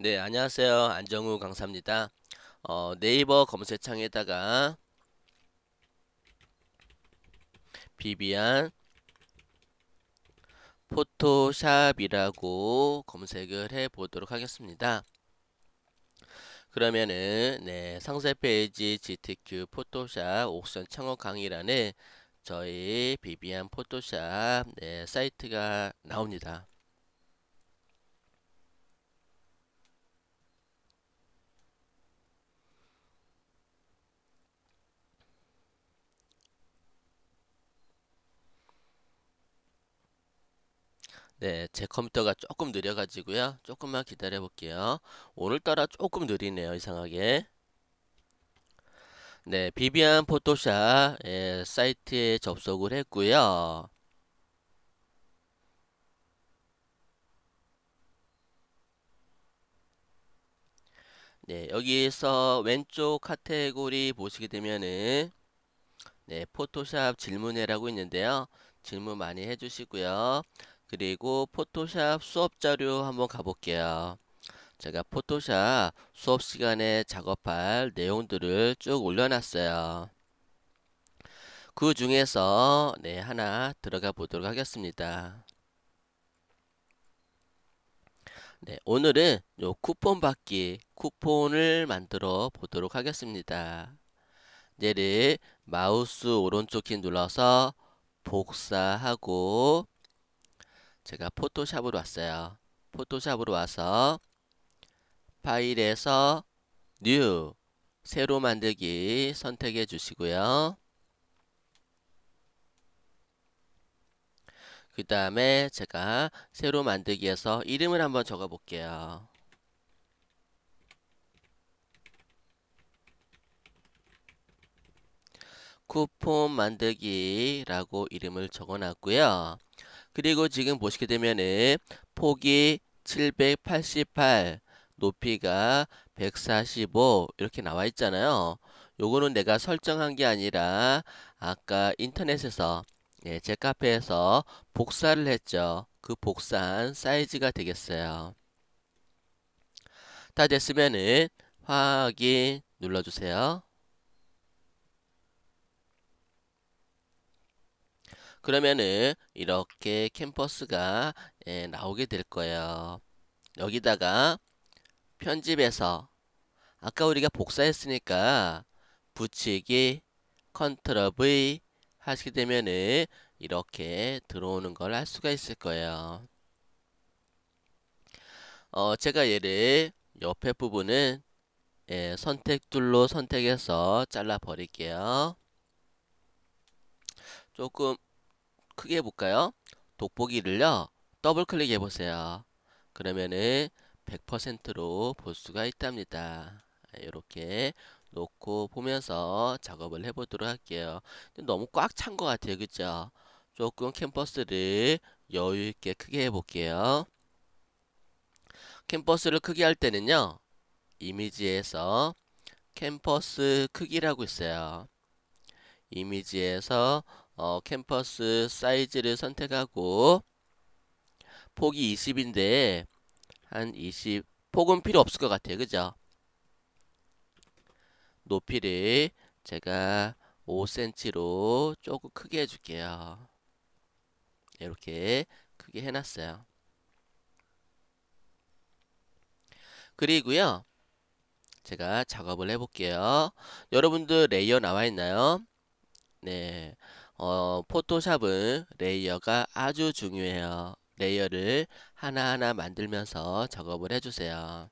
네, 안녕하세요. 안정우 강사입니다. 어, 네이버 검색창에다가 비비안 포토샵이라고 검색을 해 보도록 하겠습니다. 그러면은 네, 상세 페이지 GTQ 포토샵 옥션 창업 강의란에 저희 비비안 포토샵 네, 사이트가 나옵니다. 네, 제 컴퓨터가 조금 느려가지고요. 조금만 기다려 볼게요. 오늘따라 조금 느리네요, 이상하게. 네, 비비안 포토샵 예, 사이트에 접속을 했고요. 네, 여기에서 왼쪽 카테고리 보시게 되면은 네, 포토샵 질문회라고 있는데요. 질문 많이 해주시고요. 그리고 포토샵 수업 자료 한번 가볼게요. 제가 포토샵 수업 시간에 작업할 내용들을 쭉 올려놨어요. 그 중에서 네 하나 들어가 보도록 하겠습니다. 네 오늘은 요 쿠폰 받기 쿠폰을 만들어 보도록 하겠습니다. 얘를 마우스 오른쪽 키 눌러서 복사하고 제가 포토샵으로 왔어요. 포토샵으로 와서 파일에서 뉴 새로 만들기 선택해 주시고요. 그 다음에 제가 새로 만들기에서 이름을 한번 적어 볼게요. 쿠폰 만들기라고 이름을 적어놨고요. 그리고 지금 보시게 되면은 폭이 788 높이가 145 이렇게 나와 있잖아요 요거는 내가 설정한 게 아니라 아까 인터넷에서 예, 제 카페에서 복사를 했죠 그 복사한 사이즈가 되겠어요 다 됐으면은 확인 눌러주세요 그러면은 이렇게 캠퍼스가 예, 나오게 될 거예요. 여기다가 편집에서 아까 우리가 복사했으니까 붙이기 컨트롤 V 하시게 되면은 이렇게 들어오는 걸 할 수가 있을 거예요. 어, 제가 얘를 옆에 부분은 예, 선택 둘로 선택해서 잘라 버릴게요. 조금 크게 해볼까요? 돋보기를요. 더블 클릭해 보세요. 그러면은 100%로 볼 수가 있답니다. 이렇게 아, 놓고 보면서 작업을 해보도록 할게요. 너무 꽉 찬 것 같아요. 그죠? 조금 캠퍼스를 여유있게 크게 해볼게요. 캠퍼스를 크게 할 때는요. 이미지에서 캠퍼스 크기라고 있어요. 이미지에서 어, 캠퍼스 사이즈를 선택하고 폭이 20인데 한 20, 폭은 필요 없을 것 같아요. 그죠? 높이를 제가 5cm로 조금 크게 해줄게요. 이렇게 크게 해놨어요. 그리고요. 제가 작업을 해볼게요. 여러분들 레이어 나와있나요? 네. 어, 포토샵은 레이어가 아주 중요해요. 레이어를 하나하나 만들면서 작업을 해주세요.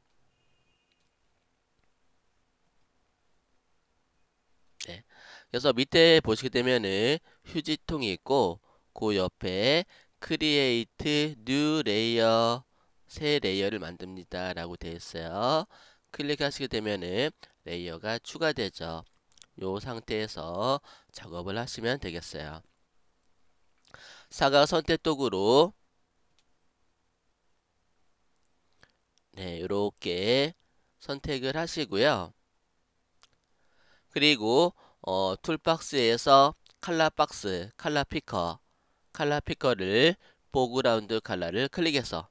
네. 그래서 밑에 보시게 되면은 휴지통이 있고 그 옆에 create new layer 새 레이어를 만듭니다 라고 되어 있어요. 클릭하시게 되면은 레이어가 추가되죠. 요 상태에서 작업을 하시면 되겠어요. 사각 선택도구로 네, 이렇게 선택을 하시고요. 그리고 어, 툴박스에서 칼라 박스, 칼라 피커, 칼라 피커를 보그라운드 칼라를 클릭해서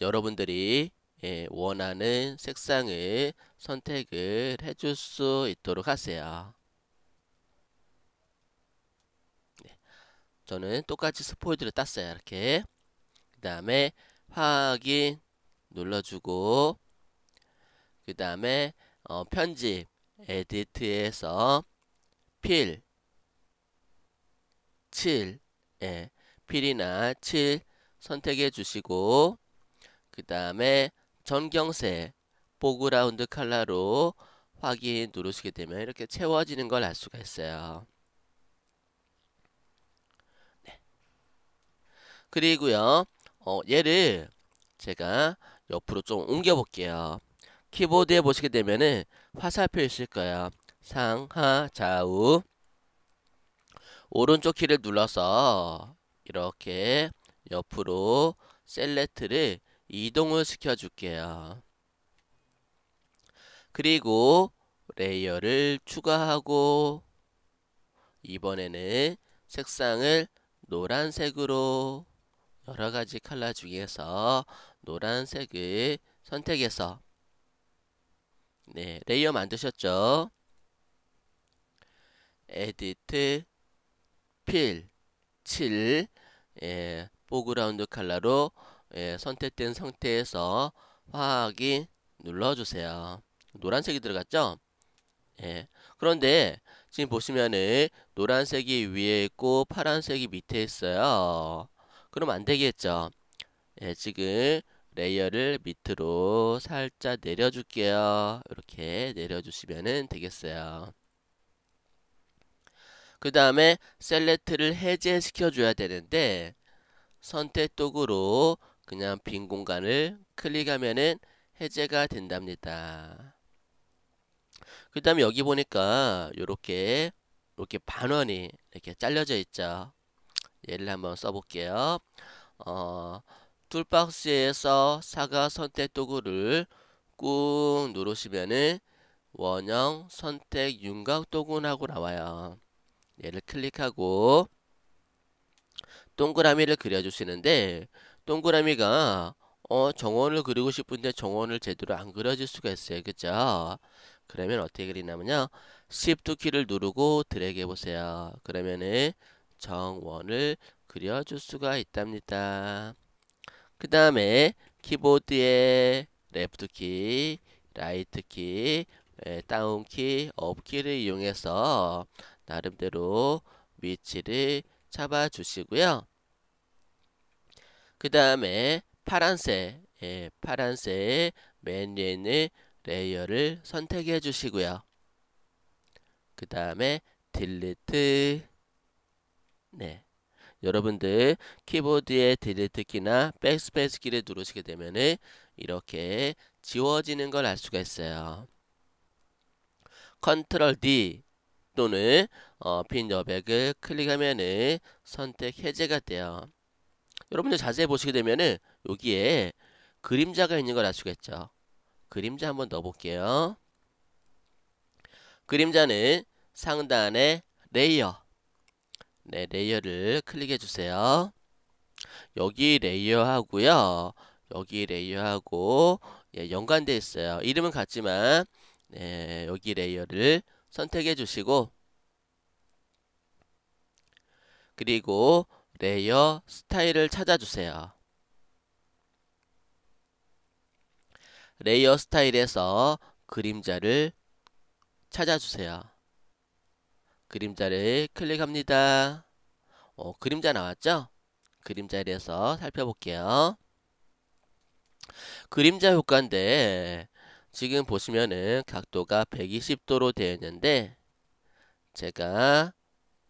여러분들이 예, 원하는 색상을 선택을 해줄 수 있도록 하세요. 네, 저는 똑같이 스포이드를 땄어요. 이렇게. 그 다음에 확인 눌러주고 그 다음에 어, 편집 에디트에서 필 7, 예, 필이나 7 선택해 주시고 그 다음에 전경색 보그라운드 컬러로 확인 누르시게 되면 이렇게 채워지는 걸 알 수가 있어요. 네. 그리고요. 어, 얘를 제가 옆으로 좀 옮겨 볼게요. 키보드에 보시게 되면은 화살표 있을 거예요. 상하 좌우 오른쪽 키를 눌러서 이렇게 옆으로 셀렉트를 이동을 시켜줄게요. 그리고 레이어를 추가하고 이번에는 색상을 노란색으로 여러가지 컬러 중에서 노란색을 선택해서 네 레이어 만드셨죠? 에디트 필7 예, 포그라운드 컬러로 예, 선택된 상태에서 화학이 눌러주세요. 노란색이 들어갔죠? 예. 그런데 지금 보시면은 노란색이 위에 있고 파란색이 밑에 있어요. 그럼 안 되겠죠? 예, 지금 레이어를 밑으로 살짝 내려줄게요. 이렇게 내려주시면 되겠어요. 그 다음에 셀렉트를 해제시켜줘야 되는데 선택 도구로 그냥 빈 공간을 클릭하면은 해제가 된답니다. 그 다음에 여기 보니까 이렇게 이렇게 반원이 이렇게 잘려져 있죠. 얘를 한번 써볼게요. 어, 툴박스에서 사과 선택 도구를 꾹 누르시면은 원형 선택 윤곽 도구라고 나와요. 얘를 클릭하고 동그라미를 그려주시는데 동그라미가 어, 정원을 그리고 싶은데 정원을 제대로 안 그려질 수가 있어요. 그죠? 그러면 어떻게 그리냐면요. Shift 키를 누르고 드래그 해보세요. 그러면은 정원을 그려줄 수가 있답니다. 그 다음에 키보드에 레프트 키, 라이트 키, 다운 키, 업 키를 이용해서 나름대로 위치를 잡아주시고요. 그 다음에 파란색 예, 파란색 맨 위에 있는 레이어를 선택해 주시고요. 그 다음에 딜리트 네 여러분들 키보드의 딜리트 키나 백스페이스 키를 누르시게 되면은 이렇게 지워지는 걸 알 수가 있어요. 컨트롤 D 또는 어, 빈 여백을 클릭하면은 선택 해제가 돼요. 여러분들 자세히 보시게 되면은 여기에 그림자가 있는 걸 아시겠죠? 그림자 한번 넣어볼게요. 그림자는 상단에 레이어 네, 레이어를 클릭해주세요. 여기 레이어하고요. 여기 레이어하고 예, 연관되어 있어요. 이름은 같지만 네, 여기 레이어를 선택해 주시고 그리고 레이어 스타일을 찾아주세요. 레이어 스타일에서 그림자를 찾아주세요. 그림자를 클릭합니다. 오, 어, 그림자 나왔죠? 그림자에서 대해 살펴볼게요. 그림자 효과인데 지금 보시면은 각도가 120도로 되어 있는데 제가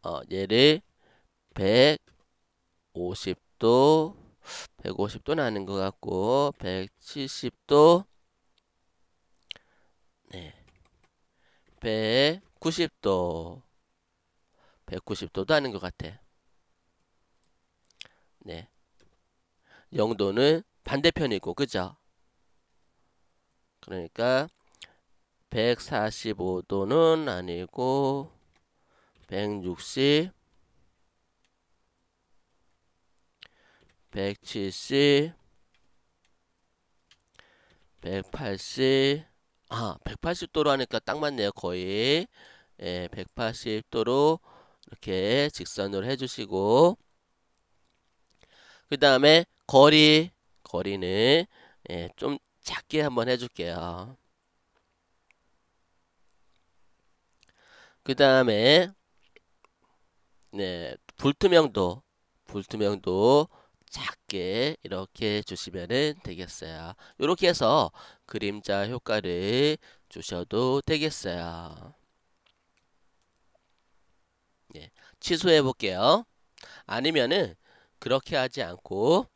어, 얘를 100 150도 150도 나는 것 같고 170도 네 190도 190도도 하는 것 같아 네 영도는 반대편이고 그죠 그러니까 145도는 아니고 160 170 180 아, 180도로 하니까 딱 맞네요. 거의. 예, 180도로 이렇게 직선으로 해주시고 그 다음에 거리 거리는 예, 좀 작게 한번 해줄게요. 그 다음에 네 불투명도 불투명도 작게 이렇게 주시면 되겠어요. 이렇게 해서 그림자 효과를 주셔도 되겠어요. 예, 취소해 볼게요. 아니면은 그렇게 하지 않고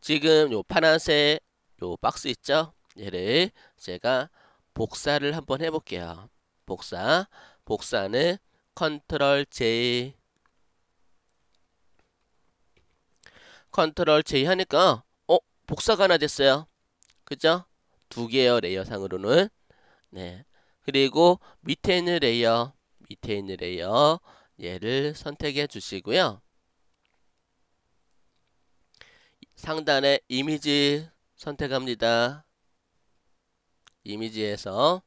지금 요 파란색 요 박스 있죠? 얘를 제가 복사를 한번 해볼게요. 복사, 복사는 컨트롤 J 컨트롤 J 하니까 어? 복사가 하나 됐어요. 그죠? 두 개예요. 레이어상으로는. 네. 그리고 밑에 있는 레이어, 밑에 있는 레이어 얘를 선택해 주시고요. 상단에 이미지 선택합니다. 이미지에서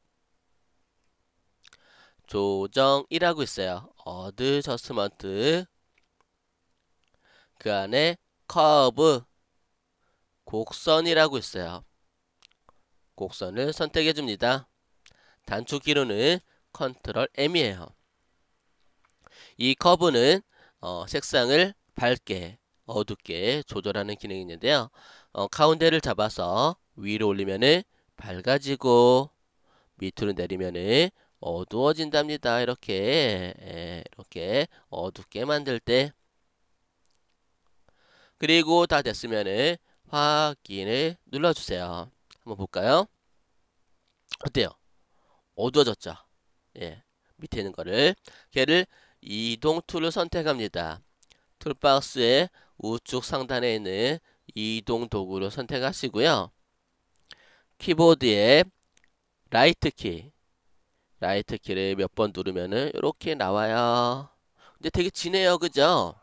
조정이라고 있어요. 어드저스먼트 그 안에 커브 곡선이라고 있어요. 곡선을 선택해 줍니다. 단축 키로는 컨트롤 M이에요. 이 커브는 어, 색상을 밝게 어둡게 조절하는 기능이 있는데요. 어, 가운데를 잡아서 위로 올리면은 밝아지고 밑으로 내리면은 어두워진답니다. 이렇게 예, 이렇게 어둡게 만들 때 그리고 다 됐으면은 확인을 눌러주세요. 한번 볼까요? 어때요? 어두워졌죠? 예. 밑에 있는 거를. 걔를 이동 툴을 선택합니다. 툴박스의 우측 상단에 있는 이동 도구를 선택하시고요. 키보드에 라이트 키, 라이트 키를 몇 번 누르면은 이렇게 나와요. 근데 되게 진해요, 그죠?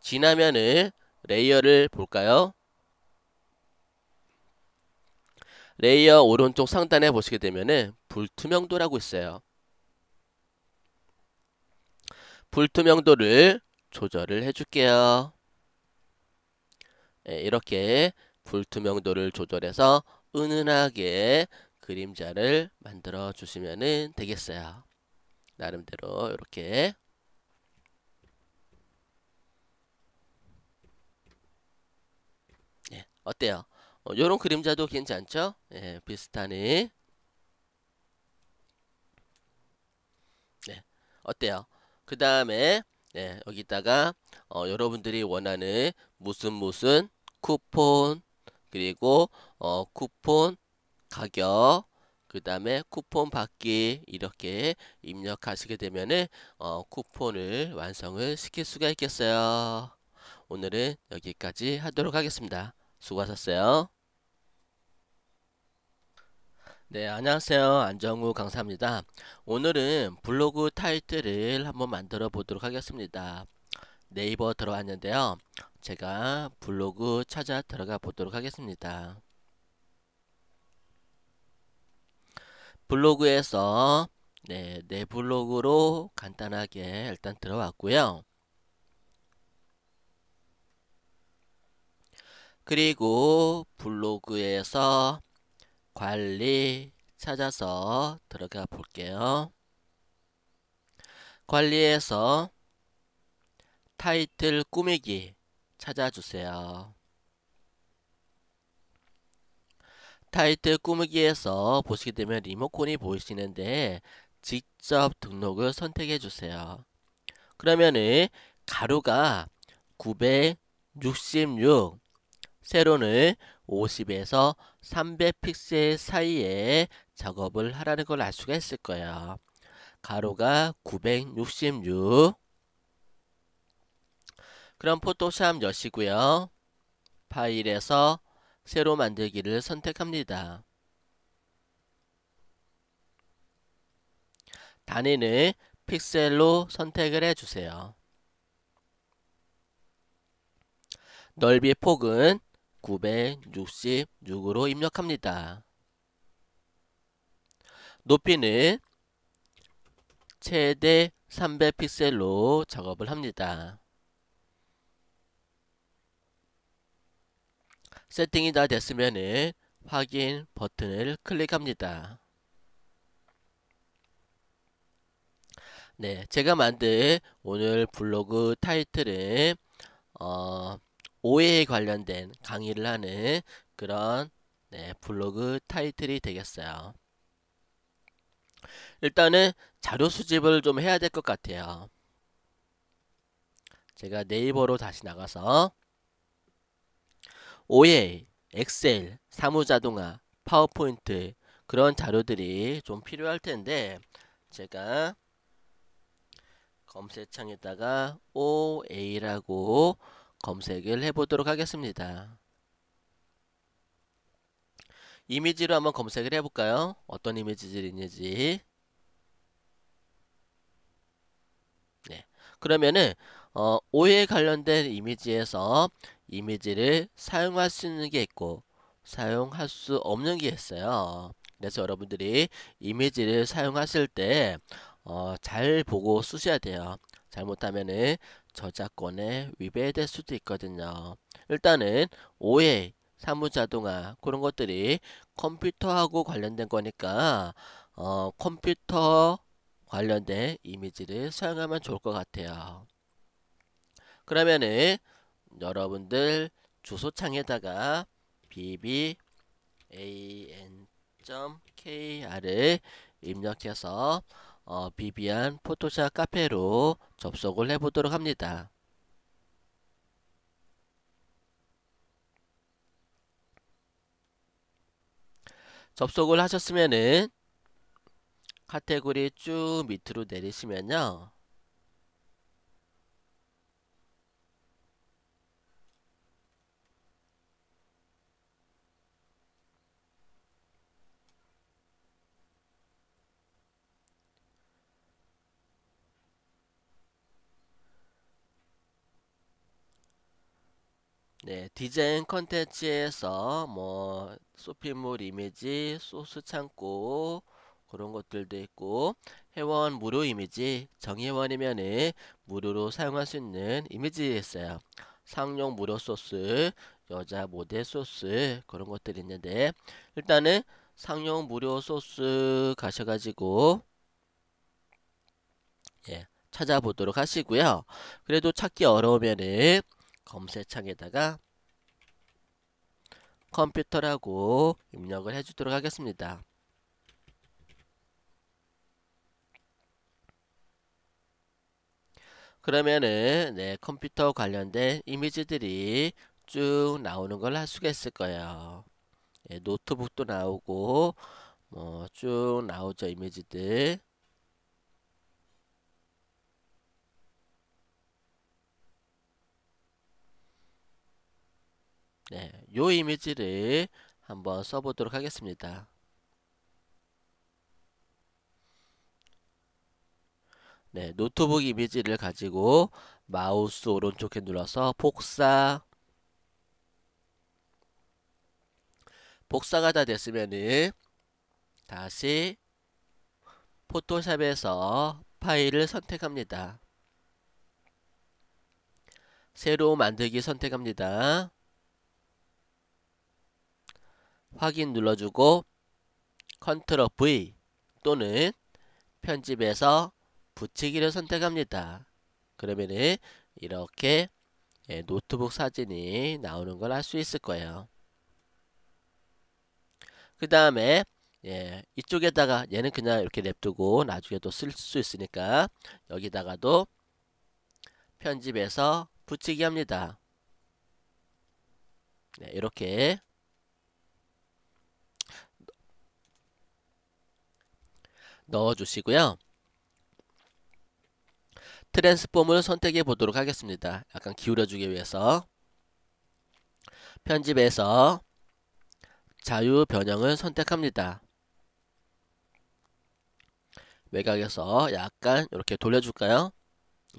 지나면은 레이어를 볼까요? 레이어 오른쪽 상단에 보시게 되면은 불투명도라고 있어요. 불투명도를 조절을 해줄게요. 네, 이렇게 불투명도를 조절해서 은은하게 그림자를 만들어 주시면 되겠어요. 나름대로 이렇게 어때요? 어, 요런 그림자도 괜찮죠? 예, 비슷하네. 네, 어때요? 그 다음에 예, 여기다가 어, 여러분들이 원하는 무슨 무슨 쿠폰 그리고 어, 쿠폰 가격 그 다음에 쿠폰 받기 이렇게 입력하시게 되면은 어, 쿠폰을 완성을 시킬 수가 있겠어요. 오늘은 여기까지 하도록 하겠습니다. 수고하셨어요. 네, 안녕하세요. 안정우 강사입니다. 오늘은 블로그 타이틀을 한번 만들어 보도록 하겠습니다. 네이버 들어왔는데요. 제가 블로그 찾아 들어가 보도록 하겠습니다. 블로그에서 네, 내 블로그로 간단하게 일단 들어왔고요. 그리고 블로그에서 관리 찾아서 들어가 볼게요. 관리에서 타이틀 꾸미기 찾아주세요. 타이틀 꾸미기에서 보시게 되면 리모컨이 보이시는데 직접 등록을 선택해 주세요. 그러면은 가로가 966 세론을 50에서 300 픽셀 사이에 작업을 하라는 걸 알 수가 있을 거예요. 가로가 966 그럼 포토샵 여시고요. 파일에서 세로 만들기를 선택합니다. 단위는 픽셀로 선택을 해주세요. 넓이 폭은 966으로 입력합니다. 높이는 최대 300픽셀로 작업을 합니다. 세팅이 다 됐으면 확인 버튼을 클릭합니다. 네, 제가 만든 오늘 블로그 타이틀은 어, 오해에 관련된 강의를 하는 그런 네, 블로그 타이틀이 되겠어요. 일단은 자료 수집을 좀 해야 될 것 같아요. 제가 네이버로 다시 나가서 오해, 엑셀, 사무자동화, 파워포인트 그런 자료들이 좀 필요할 텐데 제가 검색창에다가 OA라고 검색을 해보도록 하겠습니다. 이미지로 한번 검색을 해볼까요? 어떤 이미지들이 있는지 네. 그러면은 어, 오해 관련된 이미지에서 이미지를 사용할 수 있는 게 있고 사용할 수 없는 게 있어요. 그래서 여러분들이 이미지를 사용하실 때 어, 보고 쓰셔야 돼요. 잘못하면은 저작권에 위배될 수도 있거든요. 일단은 오해, 사무자동화 그런 것들이 컴퓨터하고 관련된 거니까 어, 컴퓨터 관련된 이미지를 사용하면 좋을 것 같아요. 그러면은 여러분들 주소창에다가 bban.kr을 입력해서 어, 비비안 포토샵 카페로 접속을 해보도록 합니다. 접속을 하셨으면은 카테고리 쭉 밑으로 내리시면요. 네, 디자인 컨텐츠에서 뭐 소피물 이미지, 소스 창고 그런 것들도 있고 회원 무료 이미지, 정회원이면은 무료로 사용할 수 있는 이미지 있어요. 상용 무료 소스, 여자 모델 소스 그런 것들이 있는데 일단은 상용 무료 소스 가셔가지고 예, 찾아보도록 하시고요. 그래도 찾기 어려우면은 검색창에다가 컴퓨터라고 입력을 해주도록 하겠습니다. 그러면은 네, 컴퓨터 관련된 이미지들이 쭉 나오는 걸 할 수가 있을 거예요. 네, 노트북도 나오고 뭐 쭉 나오죠 이미지들 네, 요 이미지를 한번 써보도록 하겠습니다. 네, 노트북 이미지를 가지고 마우스 오른쪽에 눌러서 복사 복사가 다 됐으면은 다시 포토샵에서 파일을 선택합니다. 새로 만들기 선택합니다. 확인 눌러주고 컨트롤 V 또는 편집에서 붙이기를 선택합니다. 그러면은 이렇게 예, 노트북 사진이 나오는 걸 알 수 있을 거예요. 그 다음에 예, 이쪽에다가 얘는 그냥 이렇게 냅두고 나중에 도쓸수 있으니까 여기다가도 편집해서 붙이기 합니다. 네, 이렇게 넣어주시고요. 트랜스폼을 선택해 보도록 하겠습니다. 약간 기울여주기 위해서 편집에서 자유 변형을 선택합니다. 외곽에서 약간 이렇게 돌려줄까요?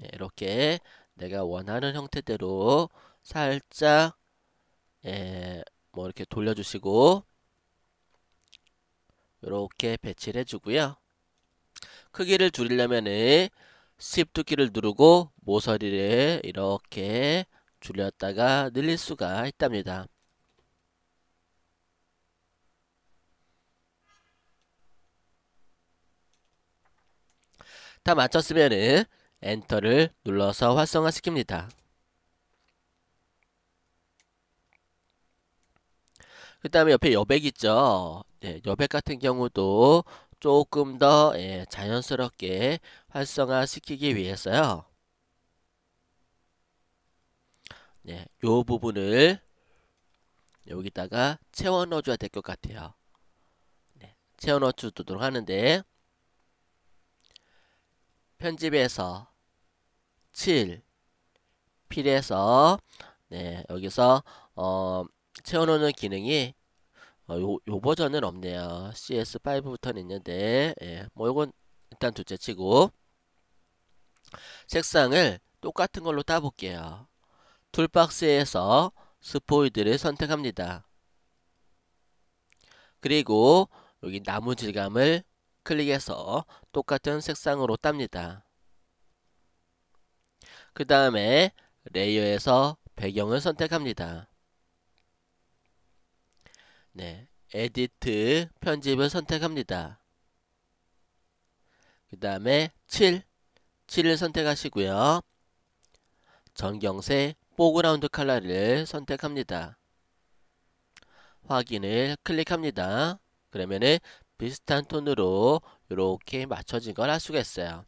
예, 이렇게 내가 원하는 형태대로 살짝 예, 뭐 이렇게 돌려주시고 이렇게 배치를 해주고요. 크기를 줄이려면은 Shift 키를 누르고 모서리를 이렇게 줄였다가 늘릴 수가 있답니다. 다 맞췄으면은 엔터를 눌러서 활성화시킵니다. 그 다음에 옆에 여백 있죠. 네, 여백 같은 경우도 조금 더 예, 자연스럽게 활성화시키기 위해서요. 네, 요 부분을 여기다가 채워 넣어줘야 될 것 같아요. 네, 채워 넣어주도록 하는데 편집에서 7 필에서 네, 여기서 어, 채워놓는 기능이 어, 요, 요 버전은 없네요. CS5부터는 있는데 예, 뭐 요건 일단 둘째 치고 색상을 똑같은 걸로 따볼게요. 툴박스에서 스포이드를 선택합니다. 그리고 여기 나무 질감을 클릭해서 똑같은 색상으로 땁니다. 그 다음에 레이어에서 배경을 선택합니다. 네, 에디트 편집을 선택합니다. 그 다음에 7, 7을 선택하시고요. 전경색 포그라운드 컬러를 선택합니다. 확인을 클릭합니다. 그러면은 비슷한 톤으로 이렇게 맞춰진 걸 할 수가 있어요.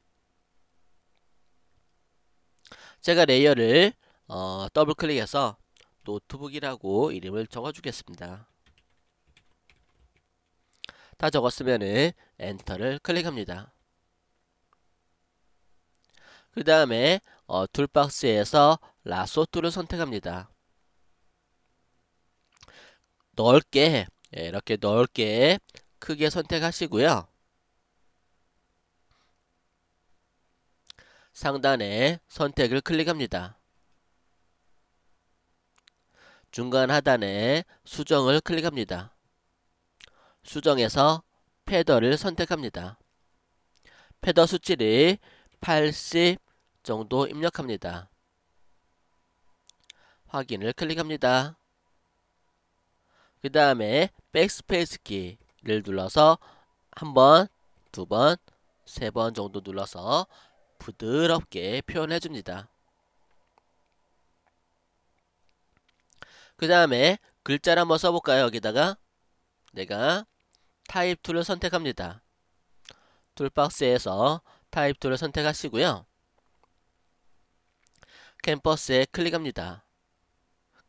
제가 레이어를 어, 더블 클릭해서 노트북이라고 이름을 적어주겠습니다. 다적었으면 엔터를 클릭합니다. 그 다음에 어, 툴박스에서 라소트를 선택합니다. 넓게 예, 이렇게 넓게 크게 선택하시고요. 상단에 선택을 클릭합니다. 중간 하단에 수정을 클릭합니다. 수정해서 패더를 선택합니다. 패더 수치를 80 정도 입력합니다. 확인을 클릭합니다. 그 다음에 백스페이스 키를 눌러서 한 번, 두 번, 세 번 정도 눌러서 부드럽게 표현해 줍니다. 그 다음에 글자를 한번 써볼까요? 여기다가 내가 타입 2를 선택합니다. 툴박스에서 타입 2를 선택하시고요. 캠퍼스에 클릭합니다.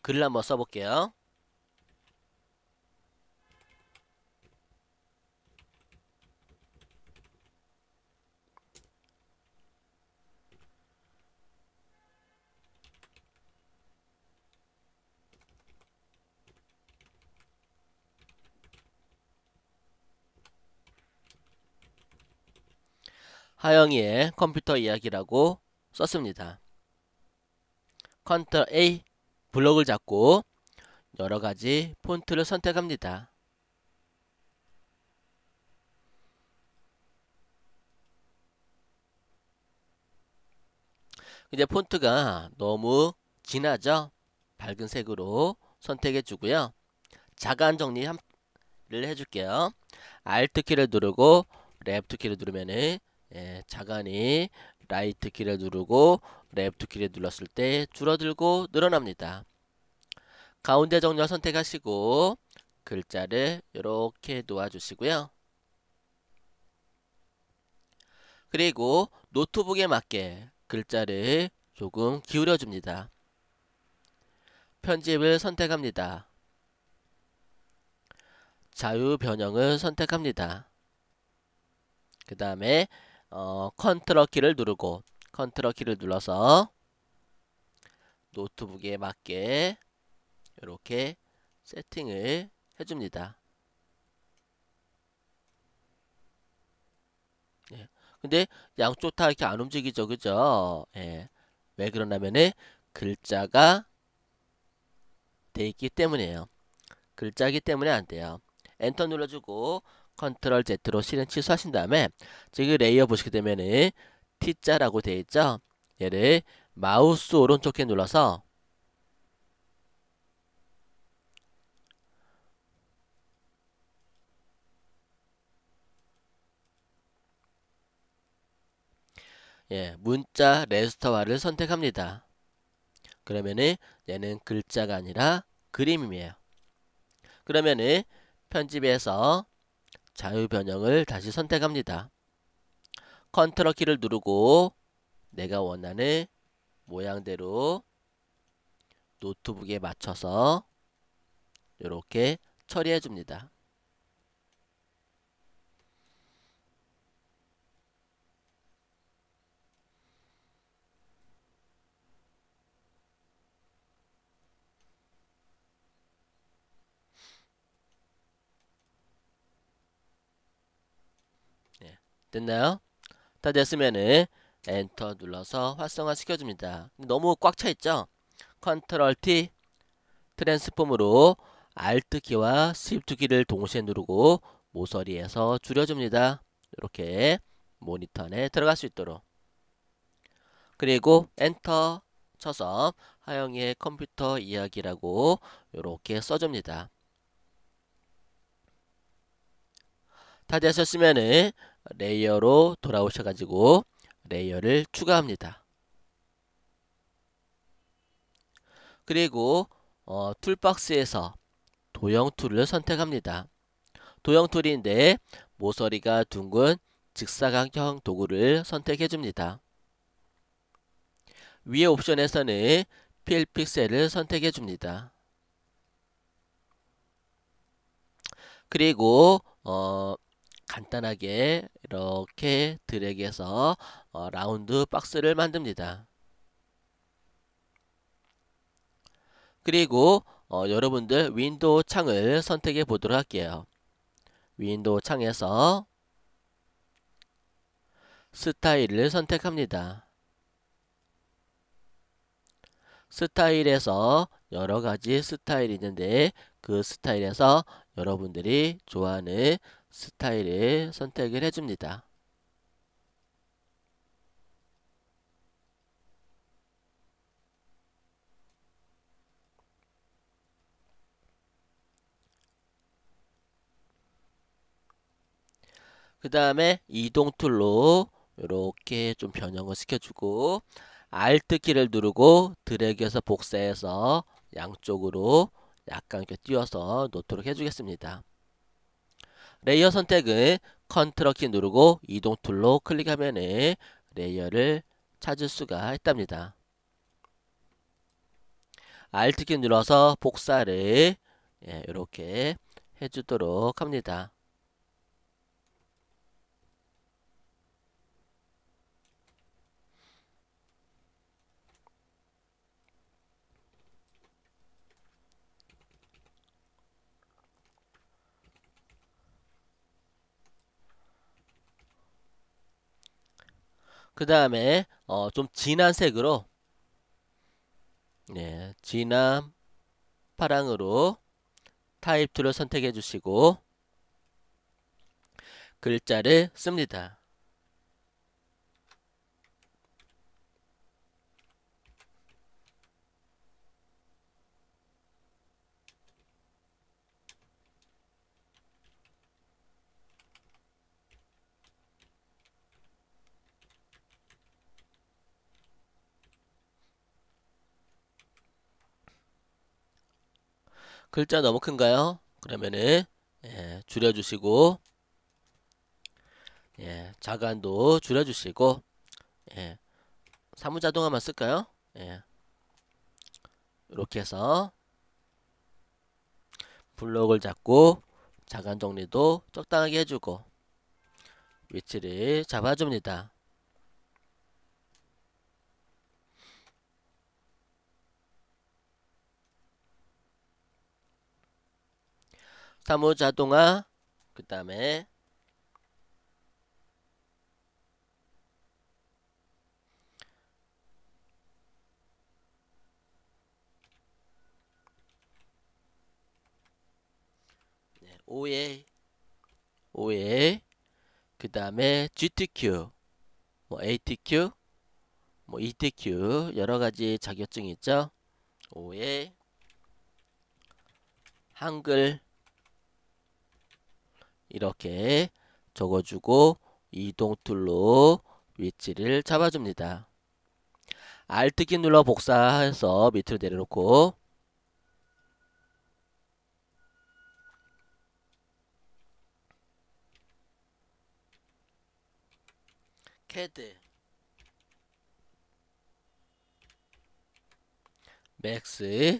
글을 한번 써볼게요. 하영이의 컴퓨터 이야기라고 썼습니다. 컨트롤 A 블록을 잡고 여러가지 폰트를 선택합니다. 이제 폰트가 너무 진하죠? 밝은 색으로 선택해 주고요. 자간 정리를 해줄게요. Alt 키를 누르고 Left 키를 누르면은 예, 자간이 라이트 키를 누르고 랩트 키를 눌렀을 때 줄어들고 늘어납니다. 가운데 정렬 선택하시고 글자를 이렇게 놓아주시고요. 그리고 노트북에 맞게 글자를 조금 기울여줍니다. 편집을 선택합니다. 자유 변형을 선택합니다. 그 다음에 어, 컨트롤 키를 누르고 컨트롤 키를 눌러서 노트북에 맞게 이렇게 세팅을 해줍니다. 예. 근데 양쪽 다 이렇게 안 움직이죠. 그죠? 예. 왜 그러냐면은 글자가 돼 있기 때문이에요. 글자기 때문에 안 돼요. 엔터 눌러주고 컨트롤 Z로 실행 취소하신 다음에 지금 레이어 보시게 되면은 T자라고 되어 있죠. 얘를 마우스 오른쪽 에 눌러서 예, 문자 레스터화를 선택합니다. 그러면은 얘는 글자가 아니라 그림이에요. 그러면은 편집에서 자유 변형을 다시 선택합니다. 컨트롤 키를 누르고 내가 원하는 모양대로 노트북에 맞춰서 이렇게 처리해 줍니다. 됐나요? 다 됐으면은 엔터 눌러서 활성화 시켜줍니다. 너무 꽉 차있죠? 컨트롤 T 트랜스폼으로 Alt 키와 Shift 키를 동시에 누르고 모서리에서 줄여줍니다. 이렇게 모니터 안에 들어갈 수 있도록 그리고 엔터 쳐서 하영이의 컴퓨터 이야기라고 이렇게 써줍니다. 다 되셨으면은 레이어로 돌아오셔가지고 레이어를 추가합니다. 그리고 어, 툴박스에서 도형 툴을 선택합니다. 도형 툴인데 모서리가 둥근 직사각형 도구를 선택해줍니다. 위에 옵션에서는 필 픽셀을 선택해줍니다. 그리고 어, 간단하게 이렇게 드래그해서 어, 라운드 박스를 만듭니다. 그리고 어, 여러분들 윈도우 창을 선택해 보도록 할게요. 윈도우 창에서 스타일을 선택합니다. 스타일에서 여러가지 스타일이 있는데 그 스타일에서 여러분들이 좋아하는 스타일을 선택을 해줍니다. 그 다음에 이동 툴로 이렇게 좀 변형을 시켜주고 Alt 키를 누르고 드래그해서 복사해서 양쪽으로 약간 이렇게 띄워서 놓도록 해주겠습니다. 레이어 선택은 컨트롤 키 누르고 이동 툴로 클릭하면 레이어를 찾을 수가 있답니다. Alt키 눌러서 복사를 예, 이렇게 해주도록 합니다. 그 다음에 어, 좀 진한 색으로 네, 진한 파랑으로 타입 툴을 선택해 주시고 글자를 씁니다. 글자 너무 큰가요? 그러면은 예, 줄여주시고 예, 자간도 줄여주시고 예, 사무자동화만 쓸까요? 예, 이렇게 해서 블록을 잡고 자간 정리도 적당하게 해주고 위치를 잡아줍니다. 사무 자동화 그 다음에 네, OA OA 그 다음에 GTQ 뭐 ATQ 뭐 ETQ 여러가지 자격증 있죠 OA 한글 이렇게 적어주고 이동 툴로 위치를 잡아줍니다. Alt키 눌러 복사해서 밑으로 내려놓고 캐드 맥스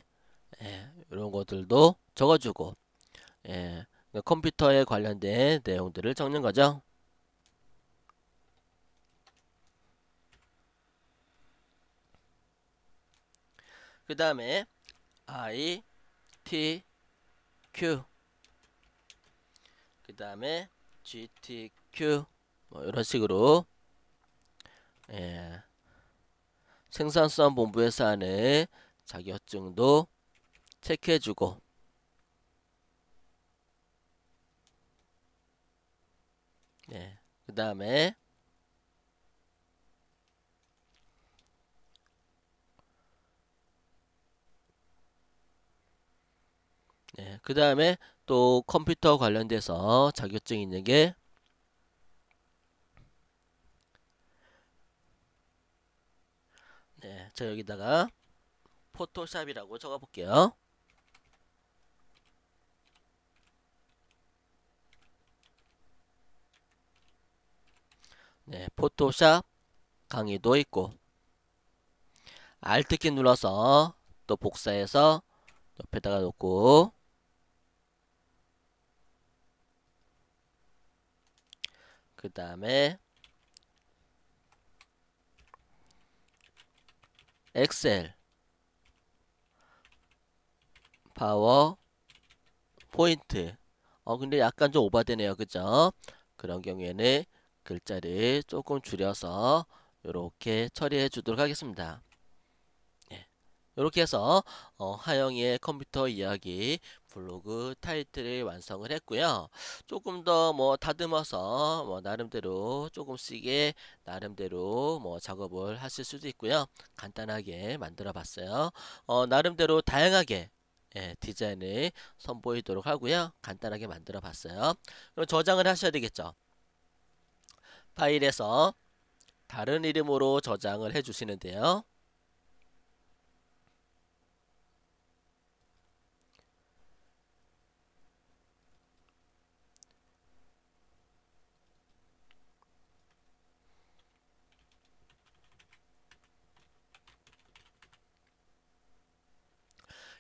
예, 이런 것들도 적어주고 예, 컴퓨터에 관련된 내용들을 적는 거죠. 그 다음에 I, T, Q 그 다음에 G, T, Q 뭐 이런 식으로 예. 생산성 본부에서 하는 자격증도 체크해주고 네. 그 다음에 네. 그 다음에 또 컴퓨터 관련돼서 자격증 있는 게 네. 저 여기다가 포토샵이라고 적어볼게요. 네, 포토샵 강의도 있고 Alt키 눌러서 또 복사해서 옆에다가 놓고 그 다음에 엑셀 파워 포인트 어 근데 약간 좀 오버되네요 그죠 그런 경우에는 글자를 조금 줄여서 이렇게 처리해 주도록 하겠습니다. 이렇게 예, 해서 어, 하영이의 컴퓨터 이야기 블로그 타이틀을 완성을 했고요. 조금 더 뭐 다듬어서 뭐 나름대로 조금씩의 나름대로 뭐 작업을 하실 수도 있고요. 간단하게 만들어 봤어요. 어, 나름대로 다양하게 예, 디자인을 선보이도록 하고요. 간단하게 만들어 봤어요. 그럼 저장을 하셔야 되겠죠. 파일에서 다른 이름으로 저장을 해주시는데요.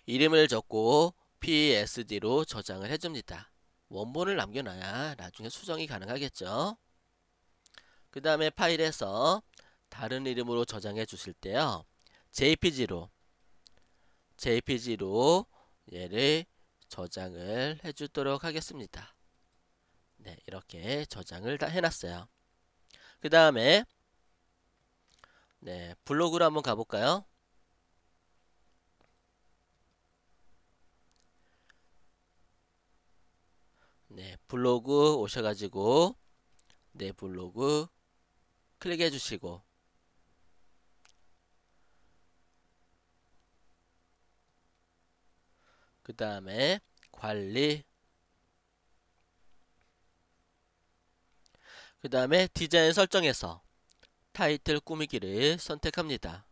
이름을 적고 PSD로 저장을 해줍니다. 원본을 남겨놔야 나중에 수정이 가능하겠죠. 그 다음에 파일에서 다른 이름으로 저장해 주실 때요. jpg로 jpg로 얘를 저장을 해 주도록 하겠습니다. 네, 이렇게 저장을 다 해놨어요. 그 다음에 네, 블로그로 한번 가볼까요? 네, 블로그 오셔가지고 내 네, 블로그 클릭해 주시고 그 다음에 관리 그 다음에 디자인 설정에서 타이틀 꾸미기를 선택합니다.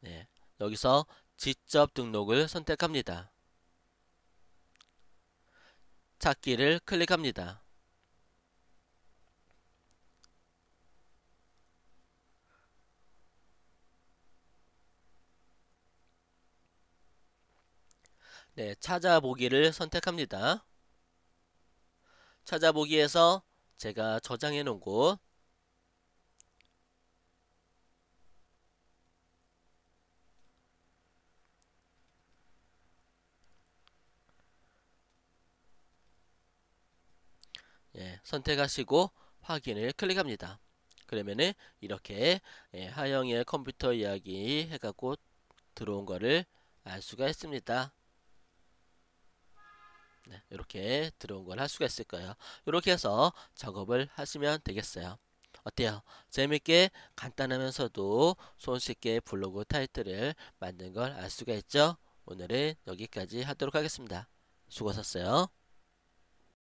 네, 여기서 직접 등록을 선택합니다. 찾기를 클릭합니다. 네, 찾아보기를 선택합니다. 찾아보기에서 제가 저장해 놓은 곳 예, 선택하시고 확인을 클릭합니다. 그러면은 이렇게 예, 하영의 컴퓨터 이야기 해갖고 들어온 거를 알 수가 있습니다. 네, 이렇게 들어온 걸 할 수가 있을 거예요. 이렇게 해서 작업을 하시면 되겠어요. 어때요? 재밌게 간단하면서도 손쉽게 블로그 타이틀을 만든 걸 알 수가 있죠? 오늘은 여기까지 하도록 하겠습니다. 수고하셨어요.